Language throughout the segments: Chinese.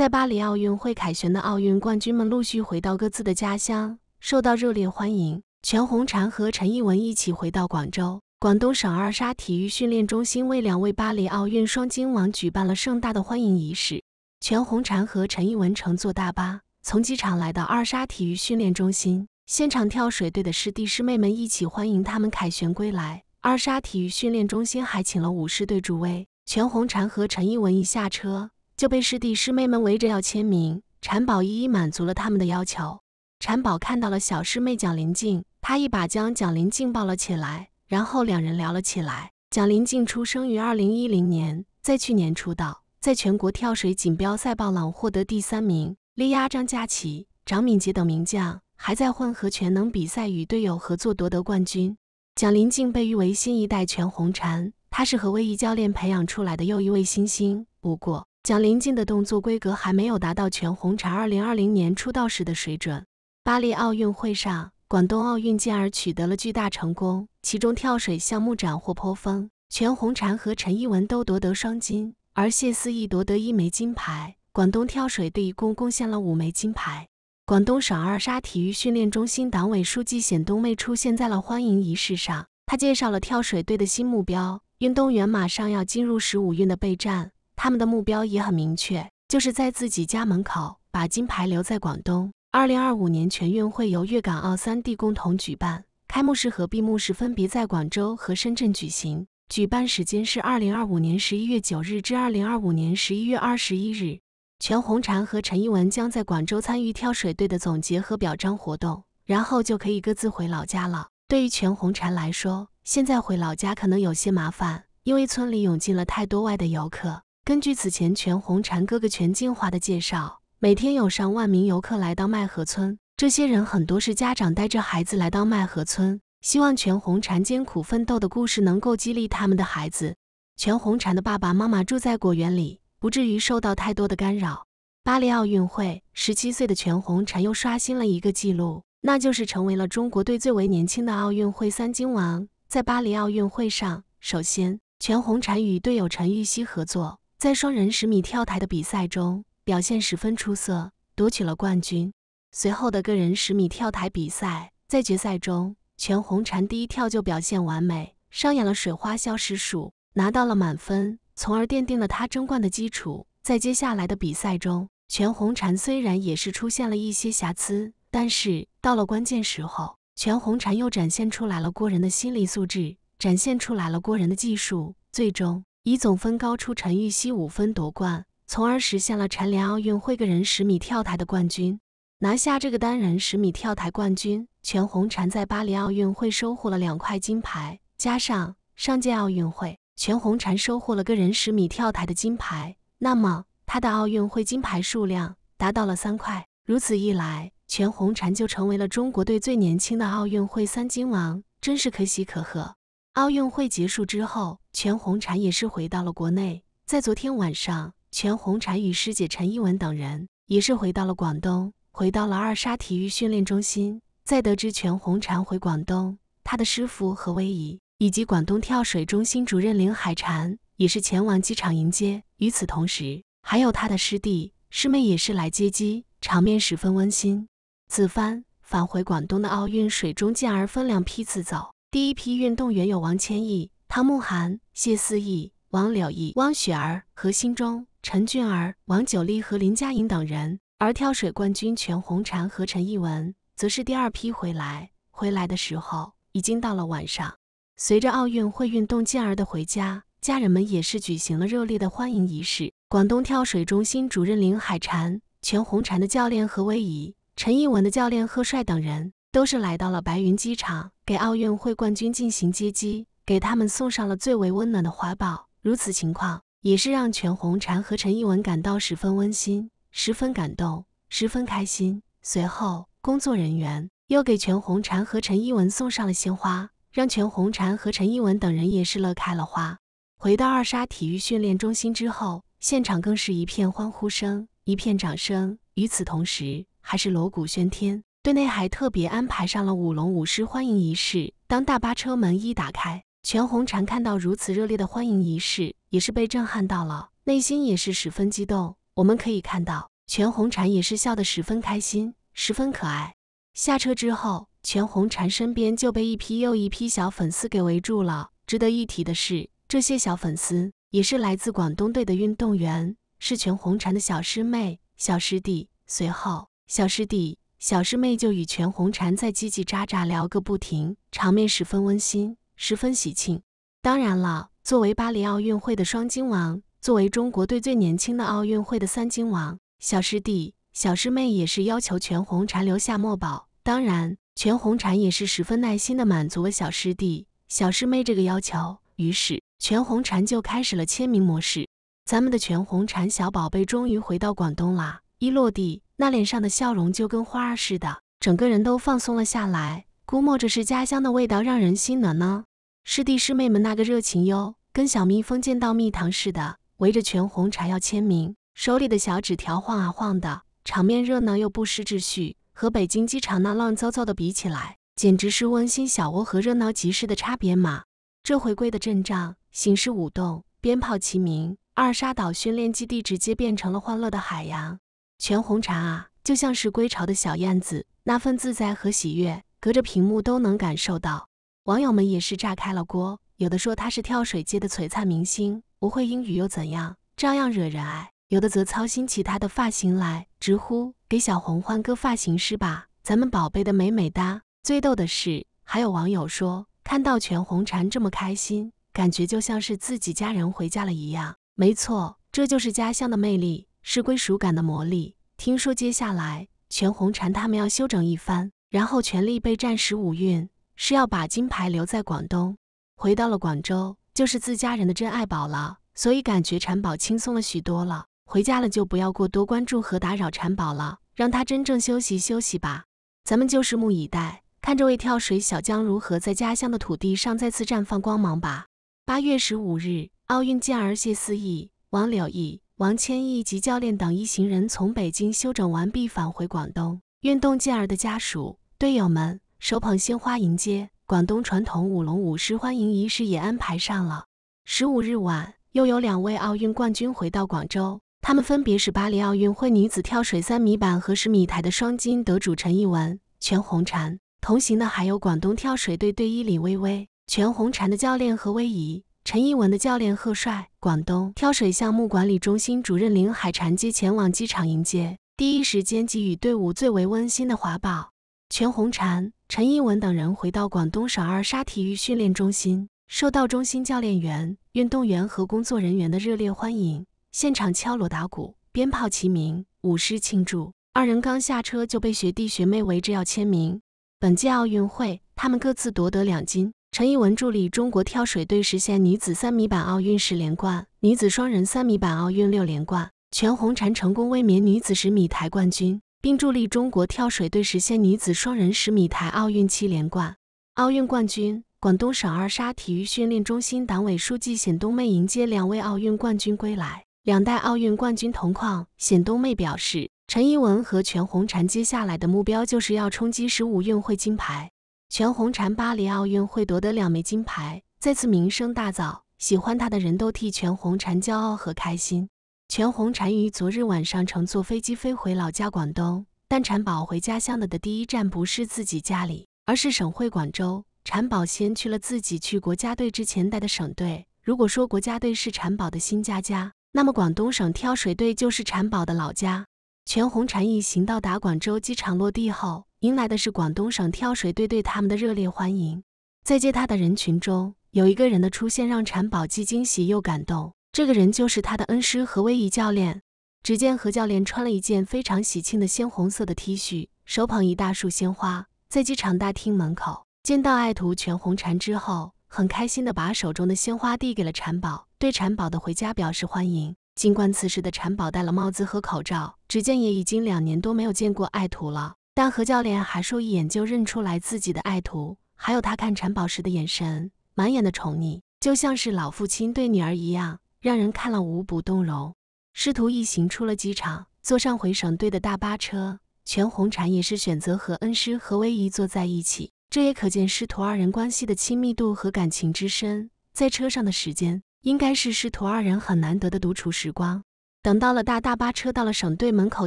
在巴黎奥运会凯旋的奥运冠军们陆续回到各自的家乡，受到热烈欢迎。全红婵和陈艺文一起回到广州，广东省二沙体育训练中心为两位巴黎奥运双金王举办了盛大的欢迎仪式。全红婵和陈艺文乘坐大巴从机场来到二沙体育训练中心，现场跳水队的师弟师妹们一起欢迎他们凯旋归来。二沙体育训练中心还请了舞狮队助威。全红婵和陈艺文一下车。就被师弟师妹们围着要签名，婵宝一一满足了他们的要求。婵宝看到了小师妹蒋林静，她一把将蒋林静抱了起来，然后两人聊了起来。蒋林静出生于二零一零年，在去年出道，在全国跳水锦标赛爆冷获得第三名，力压张家齐、张敏杰等名将，还在混合全能比赛与队友合作夺得冠军。蒋林静被誉为新一代全红婵，她是何威仪教练培养出来的又一位新星。不过。蒋林静的动作规格还没有达到全红婵二零二零年出道时的水准。巴黎奥运会上，广东奥运健儿取得了巨大成功，其中跳水项目斩获颇丰，全红婵和陈一文都夺得双金，而谢思义夺得一枚金牌。广东跳水队一共贡献了五枚金牌。广东省二沙体育训练中心党委书记冼东妹出现在了欢迎仪式上，她介绍了跳水队的新目标，运动员马上要进入十五运的备战。他们的目标也很明确，就是在自己家门口把金牌留在广东。二零二五年全运会由粤港澳三地共同举办，开幕式和闭幕式分别在广州和深圳举行，举办时间是二零二五年十一月九日至二零二五年十一月二十一日。全红婵和陈一文将在广州参与跳水队的总结和表彰活动，然后就可以各自回老家了。对于全红婵来说，现在回老家可能有些麻烦，因为村里涌进了太多外的游客。根据此前全红婵哥哥全金华的介绍，每天有上万名游客来到麦河村，这些人很多是家长带着孩子来到麦河村，希望全红婵艰苦奋斗的故事能够激励他们的孩子。全红婵的爸爸妈妈住在果园里，不至于受到太多的干扰。巴黎奥运会，十七岁的全红婵又刷新了一个纪录，那就是成为了中国队最为年轻的奥运会三金王。在巴黎奥运会上，首先，全红婵与队友陈芋汐合作。在双人十米跳台的比赛中表现十分出色，夺取了冠军。随后的个人十米跳台比赛，在决赛中，全红婵第一跳就表现完美，上演了水花消失术，拿到了满分，从而奠定了她争冠的基础。在接下来的比赛中，全红婵虽然也是出现了一些瑕疵，但是到了关键时候，全红婵又展现出来了过人的心理素质，展现出来了过人的技术，最终。以总分高出陈芋汐五分夺冠，从而实现了蝉联奥运会个人十米跳台的冠军。拿下这个单人十米跳台冠军，全红婵在巴黎奥运会收获了两块金牌，加上上届奥运会全红婵收获了个人十米跳台的金牌，那么她的奥运会金牌数量达到了三块。如此一来，全红婵就成为了中国队最年轻的奥运会三金王，真是可喜可贺。奥运会结束之后，全红婵也是回到了国内。在昨天晚上，全红婵与师姐陈一文等人也是回到了广东，回到了二沙体育训练中心。在得知全红婵回广东，她的师傅何威仪以及广东跳水中心主任林海婵也是前往机场迎接。与此同时，还有他的师弟师妹也是来接机，场面十分温馨。此番返回广东的奥运水中健儿分两批次走。第一批运动员有王千溢、汤慕涵、谢思义、王柳懿、汪雪儿、何欣忠、陈俊儿、王九丽和林佳颖等人。而跳水冠军全红婵和陈艺文则是第二批回来。回来的时候已经到了晚上。随着奥运会运动健儿的回家，家人们也是举行了热烈的欢迎仪式。广东跳水中心主任林海婵、全红婵的教练何威仪、陈艺文的教练贺帅等人。都是来到了白云机场，给奥运会冠军进行接机，给他们送上了最为温暖的怀抱。如此情况也是让全红婵和陈一文感到十分温馨，十分感动，十分开心。随后，工作人员又给全红婵和陈一文送上了鲜花，让全红婵和陈一文等人也是乐开了花。回到二沙体育训练中心之后，现场更是一片欢呼声，一片掌声。与此同时，还是锣鼓喧天。队内还特别安排上了舞龙舞狮欢迎仪式。当大巴车门一打开，全红婵看到如此热烈的欢迎仪式，也是被震撼到了，内心也是十分激动。我们可以看到，全红婵也是笑得十分开心，十分可爱。下车之后，全红婵身边就被一批又一批小粉丝给围住了。值得一提的是，这些小粉丝也是来自广东队的运动员，是全红婵的小师妹、小师弟。随后，小师弟。小师妹就与全红婵在叽叽喳喳聊个不停，场面十分温馨，十分喜庆。当然了，作为巴黎奥运会的双金王，作为中国队最年轻的奥运会的三金王，小师弟、小师妹也是要求全红婵留下墨宝。当然，全红婵也是十分耐心的满足了小师弟、小师妹这个要求。于是，全红婵就开始了签名模式。咱们的全红婵小宝贝终于回到广东啦，一落地。那脸上的笑容就跟花儿似的，整个人都放松了下来。估摸着是家乡的味道让人心暖呢。师弟师妹们那个热情哟，跟小蜜蜂见到蜜糖似的，围着全红茶要签名，手里的小纸条晃啊晃的，场面热闹又不失秩序。和北京机场那乱糟糟的比起来，简直是温馨小窝和热闹集市的差别嘛。这回归的阵仗，形式舞动，鞭炮齐鸣，二沙岛训练基地直接变成了欢乐的海洋。全红婵啊，就像是归巢的小燕子，那份自在和喜悦，隔着屏幕都能感受到。网友们也是炸开了锅，有的说她是跳水界的璀璨明星，不会英语又怎样，照样惹人爱；有的则操心起她的发型来，直呼给小红换个发型师吧，咱们宝贝的美美哒。最逗的是，还有网友说看到全红婵这么开心，感觉就像是自己家人回家了一样。没错，这就是家乡的魅力。是归属感的魔力。听说接下来全红婵他们要休整一番，然后全力备战十五运，是要把金牌留在广东。回到了广州，就是自家人的真爱宝了，所以感觉婵宝轻松了许多了。回家了就不要过多关注和打扰婵宝了，让他真正休息休息吧。咱们就拭目以待，看这位跳水小将如何在家乡的土地上再次绽放光芒吧。八月十五日，奥运健儿谢思义、王柳毅、王千亿及教练等一行人从北京休整完毕，返回广东。运动健儿的家属、队友们手捧鲜花迎接。广东传统舞龙舞狮欢迎仪式也安排上了。十五日晚，又有两位奥运冠军回到广州，他们分别是巴黎奥运会女子跳水三米板和十米台的双金得主陈艺文、全红婵。同行的还有广东跳水队队医李薇薇、全红婵的教练何威仪。陈一文的教练贺帅，广东挑水项目管理中心主任林海婵接前往机场迎接，第一时间给予队伍最为温馨的华宝。全红婵、陈一文等人回到广东省二沙体育训练中心，受到中心教练员、运动员和工作人员的热烈欢迎，现场敲锣打鼓，鞭炮齐鸣，舞狮庆祝。二人刚下车就被学弟学妹围着要签名。本届奥运会，他们各自夺得两金。陈一文助力中国跳水队实现女子三米板奥运十连冠，女子双人三米板奥运六连冠。全红婵成功卫冕女子十米台冠军，并助力中国跳水队实现女子双人十米台奥运七连冠。奥运冠军、广东省二沙体育训练中心党委书记冼东妹迎接两位奥运冠军归来，两代奥运冠军同框。冼东妹表示，陈一文和全红婵接下来的目标就是要冲击十五运会金牌。全红婵巴黎奥运会夺得两枚金牌，再次名声大噪，喜欢她的人都替全红婵骄傲和开心。全红婵于昨日晚上乘坐飞机飞回老家广东，但婵宝回家乡的第一站不是自己家里，而是省会广州。婵宝先去了自己去国家队之前待的省队。如果说国家队是婵宝的新家家，那么广东省跳水队就是婵宝的老家。全红婵一行到达广州机场落地后。迎来的是广东省跳水队对他们的热烈欢迎，在接他的人群中有一个人的出现让婵宝既惊喜又感动，这个人就是他的恩师何威仪教练。只见何教练穿了一件非常喜庆的鲜红色的 T 恤，手捧一大束鲜花，在机场大厅门口见到爱徒全红婵之后，很开心地把手中的鲜花递给了婵宝，对婵宝的回家表示欢迎。尽管此时的婵宝戴了帽子和口罩，只见也已经两年多没有见过爱徒了。但何教练还说一眼就认出来自己的爱徒，还有他看陈宝时的眼神，满眼的宠溺，就像是老父亲对女儿一样，让人看了无不动容。师徒一行出了机场，坐上回省队的大巴车，全红婵也是选择和恩师何威仪坐在一起，这也可见师徒二人关系的亲密度和感情之深。在车上的时间，应该是师徒二人很难得的独处时光。等到了大大巴车到了省队门口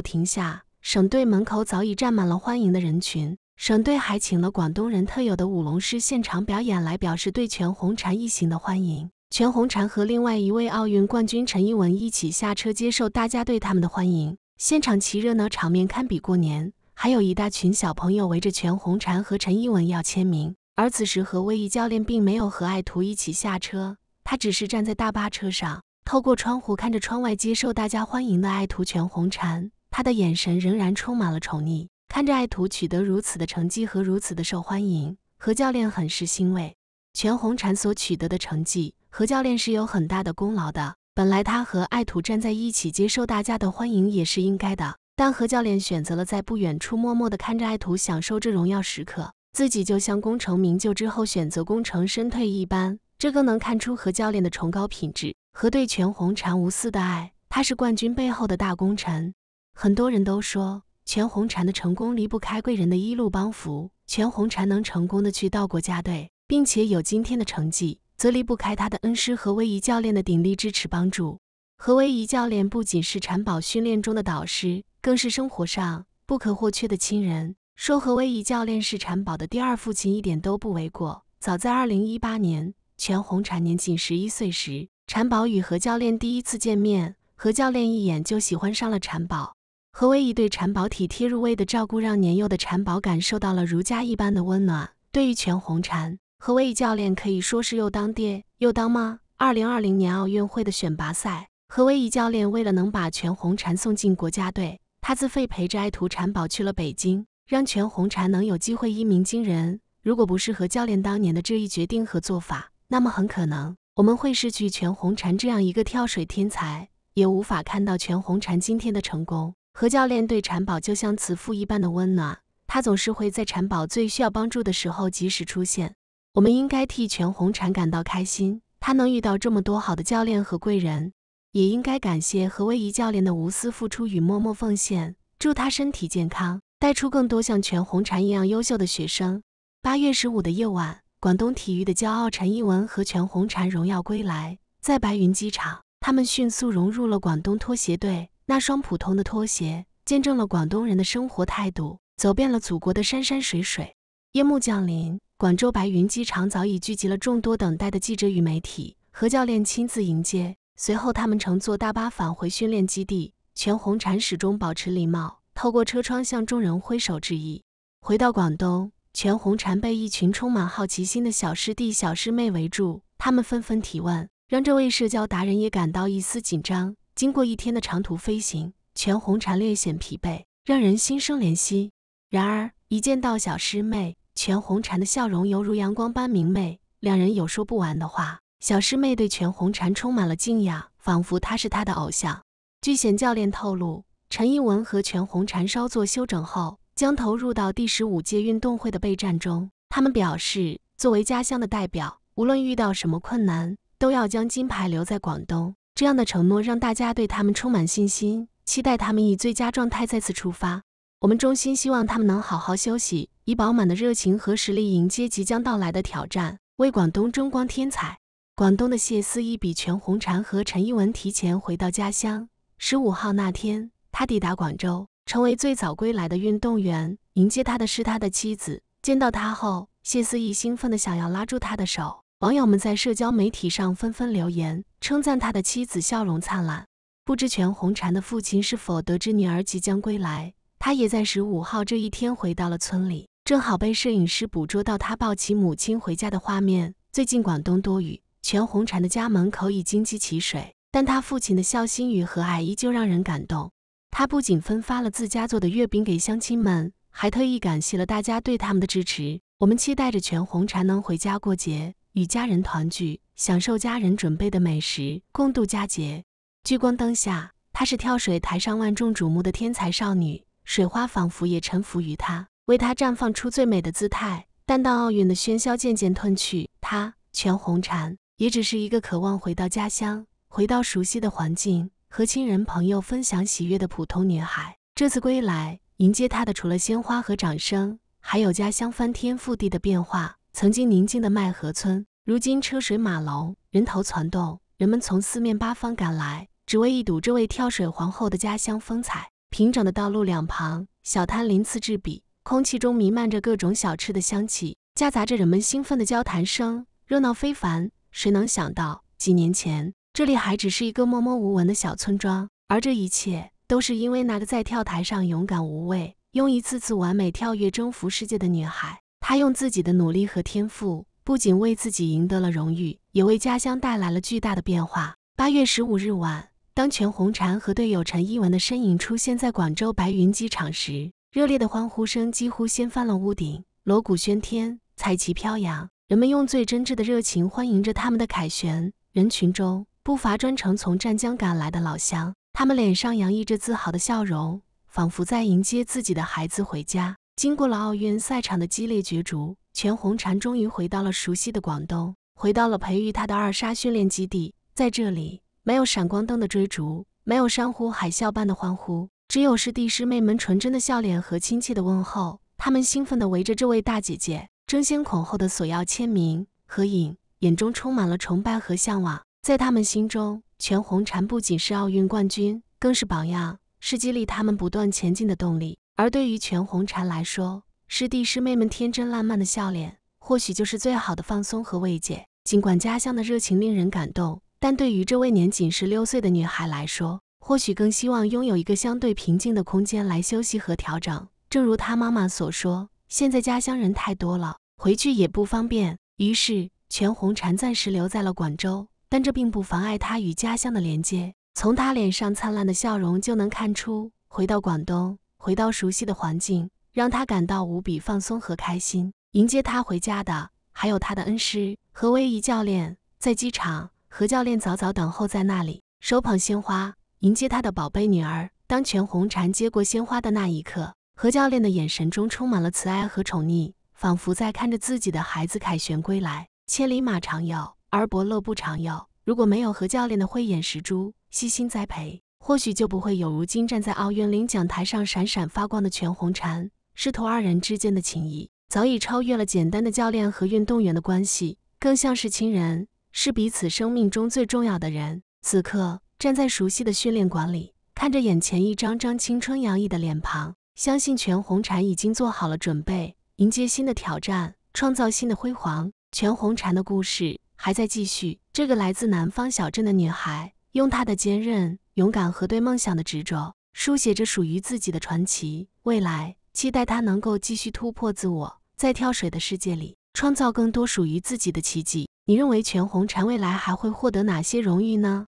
停下。省队门口早已站满了欢迎的人群，省队还请了广东人特有的舞龙狮现场表演，来表示对全红婵一行的欢迎。全红婵和另外一位奥运冠军陈一文一起下车，接受大家对他们的欢迎。现场其热闹场面堪比过年，还有一大群小朋友围着全红婵和陈一文要签名。而此时，何威仪教练并没有和爱徒一起下车，他只是站在大巴车上，透过窗户看着窗外接受大家欢迎的爱徒全红婵。他的眼神仍然充满了宠溺，看着爱徒取得如此的成绩和如此的受欢迎，何教练很是欣慰。全红婵所取得的成绩，何教练是有很大的功劳的。本来他和爱徒站在一起，接受大家的欢迎也是应该的，但何教练选择了在不远处默默地看着爱徒享受这荣耀时刻，自己就像功成名就之后选择功成身退一般，这更能看出何教练的崇高品质和对全红婵无私的爱。他是冠军背后的大功臣。很多人都说，全红婵的成功离不开贵人的一路帮扶。全红婵能成功的去到国家队，并且有今天的成绩，则离不开她的恩师何威仪教练的鼎力支持帮助。何威仪教练不仅是婵宝训练中的导师，更是生活上不可或缺的亲人。说何威仪教练是婵宝的第二父亲一点都不为过。早在二零一八年，全红婵年仅十一岁时，婵宝与何教练第一次见面，何教练一眼就喜欢上了婵宝。何威仪对婵宝体贴入微的照顾，让年幼的婵宝感受到了如家一般的温暖。对于全红婵，何威仪教练可以说是又当爹又当妈。二零二零年奥运会的选拔赛，何威仪教练为了能把全红婵送进国家队，他自费陪着爱徒婵宝去了北京，让全红婵能有机会一鸣惊人。如果不是何教练当年的这一决定和做法，那么很可能我们会失去全红婵这样一个跳水天才，也无法看到全红婵今天的成功。何教练对婵宝就像慈父一般的温暖，他总是会在婵宝最需要帮助的时候及时出现。我们应该替全红婵感到开心，她能遇到这么多好的教练和贵人，也应该感谢何威仪教练的无私付出与默默奉献。祝他身体健康，带出更多像全红婵一样优秀的学生。八月十五的夜晚，广东体育的骄傲陈一文和全红婵荣耀归来，在白云机场，他们迅速融入了广东拖鞋队。那双普通的拖鞋见证了广东人的生活态度，走遍了祖国的山山水水。夜幕降临，广州白云机场早已聚集了众多等待的记者与媒体，何教练亲自迎接。随后，他们乘坐大巴返回训练基地。全红婵始终保持礼貌，透过车窗向众人挥手致意。回到广东，全红婵被一群充满好奇心的小师弟小师妹围住，他们纷纷提问，让这位社交达人也感到一丝紧张。经过一天的长途飞行，全红婵略显疲惫，让人心生怜惜。然而，一见到小师妹，全红婵的笑容犹如阳光般明媚。两人有说不完的话，小师妹对全红婵充满了敬仰，仿佛她是她的偶像。据前教练透露，陈一文和全红婵稍作休整后，将投入到第十五届运动会的备战中。他们表示，作为家乡的代表，无论遇到什么困难，都要将金牌留在广东。这样的承诺让大家对他们充满信心，期待他们以最佳状态再次出发。我们衷心希望他们能好好休息，以饱满的热情和实力迎接即将到来的挑战，为广东争光添彩。广东的谢思义、全红婵和陈一文提前回到家乡。十五号那天，他抵达广州，成为最早归来的运动员。迎接他的是他的妻子。见到他后，谢思义兴奋地想要拉住他的手。网友们在社交媒体上纷纷留言，称赞他的妻子笑容灿烂。不知全红婵的父亲是否得知女儿即将归来？他也在十五号这一天回到了村里，正好被摄影师捕捉到他抱起母亲回家的画面。最近广东多雨，全红婵的家门口已经积起水，但他父亲的孝心与和爱依旧让人感动。他不仅分发了自家做的月饼给乡亲们，还特意感谢了大家对他们的支持。我们期待着全红婵能回家过节。与家人团聚，享受家人准备的美食，共度佳节。聚光灯下，她是跳水台上万众瞩目的天才少女，水花仿佛也臣服于她，为她绽放出最美的姿态。但当奥运的喧嚣渐渐褪去，她全红婵也只是一个渴望回到家乡、回到熟悉的环境，和亲人朋友分享喜悦的普通女孩。这次归来，迎接她的除了鲜花和掌声，还有家乡翻天覆地的变化。曾经宁静的麦河村，如今车水马龙，人头攒动，人们从四面八方赶来，只为一睹这位跳水皇后的家乡风采。平整的道路两旁，小摊鳞次栉比，空气中弥漫着各种小吃的香气，夹杂着人们兴奋的交谈声，热闹非凡。谁能想到，几年前这里还只是一个默默无闻的小村庄？而这一切，都是因为那个在跳台上勇敢无畏，用一次次完美跳跃征服世界的女孩。他用自己的努力和天赋，不仅为自己赢得了荣誉，也为家乡带来了巨大的变化。八月十五日晚，当全红婵和队友陈一文的身影出现在广州白云机场时，热烈的欢呼声几乎掀翻了屋顶，锣鼓喧天，彩旗飘扬，人们用最真挚的热情欢迎着他们的凯旋。人群中不乏专程从湛江赶来的老乡，他们脸上洋溢着自豪的笑容，仿佛在迎接自己的孩子回家。经过了奥运赛场的激烈角逐，全红婵终于回到了熟悉的广东，回到了培育她的二沙训练基地。在这里，没有闪光灯的追逐，没有山呼海啸般的欢呼，只有师弟师妹们纯真的笑脸和亲切的问候。他们兴奋地围着这位大姐姐，争先恐后的索要签名、合影，眼中充满了崇拜和向往。在他们心中，全红婵不仅是奥运冠军，更是榜样，是激励他们不断前进的动力。而对于全红婵来说，师弟师妹们天真烂漫的笑脸，或许就是最好的放松和慰藉。尽管家乡的热情令人感动，但对于这位年仅十六岁的女孩来说，或许更希望拥有一个相对平静的空间来休息和调整。正如她妈妈所说：“现在家乡人太多了，回去也不方便。”于是，全红婵暂时留在了广州，但这并不妨碍她与家乡的连接。从她脸上灿烂的笑容就能看出，回到广东。回到熟悉的环境，让他感到无比放松和开心。迎接他回家的，还有他的恩师何威仪教练。在机场，何教练早早等候在那里，手捧鲜花迎接他的宝贝女儿。当全红婵接过鲜花的那一刻，何教练的眼神中充满了慈爱和宠溺，仿佛在看着自己的孩子凯旋归来。千里马常有，而伯乐不常有。如果没有何教练的慧眼识珠、悉心栽培，或许就不会有如今站在奥运领奖台上闪闪发光的全红婵。师徒二人之间的情谊早已超越了简单的教练和运动员的关系，更像是亲人，是彼此生命中最重要的人。此刻站在熟悉的训练馆里，看着眼前一张张青春洋溢的脸庞，相信全红婵已经做好了准备，迎接新的挑战，创造新的辉煌。全红婵的故事还在继续。这个来自南方小镇的女孩，用她的坚韧。勇敢和对梦想的执着，书写着属于自己的传奇。未来，期待他能够继续突破自我，在跳水的世界里创造更多属于自己的奇迹。你认为全红婵未来还会获得哪些荣誉呢？